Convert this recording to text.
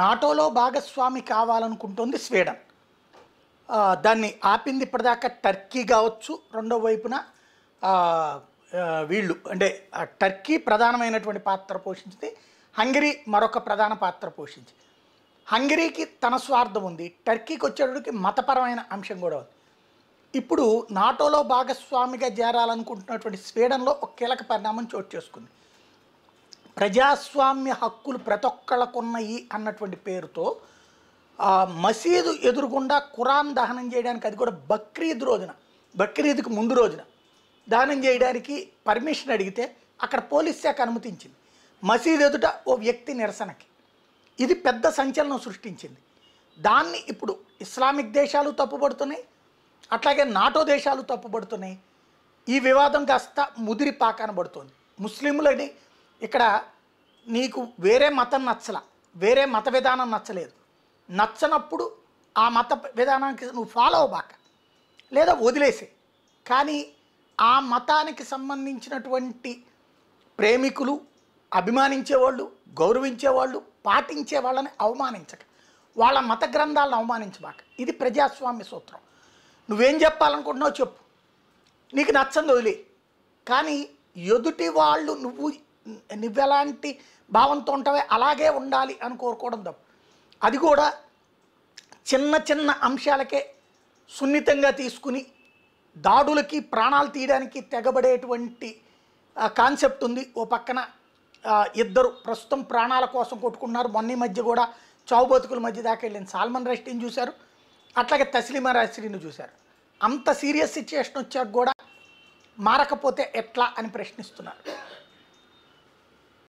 నాటోలో భాగస్వామి కావాలనుకుంటుంది స్వీడన్ దాన్ని ఆపింది ఇప్పటిదాకా టర్కీ కావచ్చు రెండో వైపున వీళ్ళు అంటే టర్కీ ప్రధానమైనటువంటి పాత్ర పోషించింది హంగరీ మరొక ప్రధాన పాత్ర పోషించింది హంగరీకి తన స్వార్థం ఉంది టర్కీకి వచ్చేటప్పటికి మతపరమైన అంశం కూడా ఉంది ఇప్పుడు నాటోలో భాగస్వామిగా చేరాలనుకుంటున్నటువంటి స్వీడన్లో ఒక కీలక పరిణామం చోటు చేసుకుంది ప్రజాస్వామ్య హక్కులు ప్రతి అన్నటువంటి పేరుతో మసీదు ఎదురుగుండా ఖురాన్ దహనం చేయడానికి అది కూడా బక్రీద్ రోజున బక్రీద్కి ముందు రోజున దానం చేయడానికి పర్మిషన్ అడిగితే అక్కడ పోలీస్ శాఖ అనుమతించింది మసీదు ఎదుట ఓ వ్యక్తి నిరసనకి ఇది పెద్ద సంచలనం సృష్టించింది దాన్ని ఇప్పుడు ఇస్లామిక్ దేశాలు తప్పుపడుతున్నాయి అట్లాగే నాటో దేశాలు తప్పుపడుతున్నాయి ఈ వివాదం కాస్త ముదిరి పాకాన ముస్లింలని ఇక్కడ నీకు వేరే మతం నచ్చల వేరే మత విధానం నచ్చలేదు నచ్చనప్పుడు ఆ మత విధానానికి నువ్వు ఫాలో అవ్వక లేదా వదిలేసే కానీ ఆ మతానికి సంబంధించినటువంటి ప్రేమికులు అభిమానించేవాళ్ళు గౌరవించేవాళ్ళు పాటించే వాళ్ళని అవమానించక వాళ్ళ మత గ్రంథాలను అవమానించబాక ఇది ప్రజాస్వామ్య సూత్రం నువ్వేం చెప్పాలనుకుంటున్నావు చెప్పు నీకు నచ్చని వదిలే కానీ ఎదుటి వాళ్ళు నువ్వు నువ్వెలాంటి భావంతో ఉంటావే అలాగే ఉండాలి అని కోరుకోవడం తప్పు అది కూడా చిన్న చిన్న అంశాలకే సున్నితంగా తీసుకుని దాడులకి ప్రాణాలు తీయడానికి తెగబడేటువంటి కాన్సెప్ట్ ఉంది ఓ పక్కన ఇద్దరు ప్రస్తుతం ప్రాణాల కోసం కొట్టుకున్నారు మొన్న మధ్య కూడా చావు మధ్య దాకా వెళ్ళింది సాల్మన్ రష్టీని చూశారు అట్లాగే తస్లిమా రాశ్రీని చూశారు అంత సీరియస్ సిచ్యుయేషన్ వచ్చాక కూడా మారకపోతే ఎట్లా అని ప్రశ్నిస్తున్నారు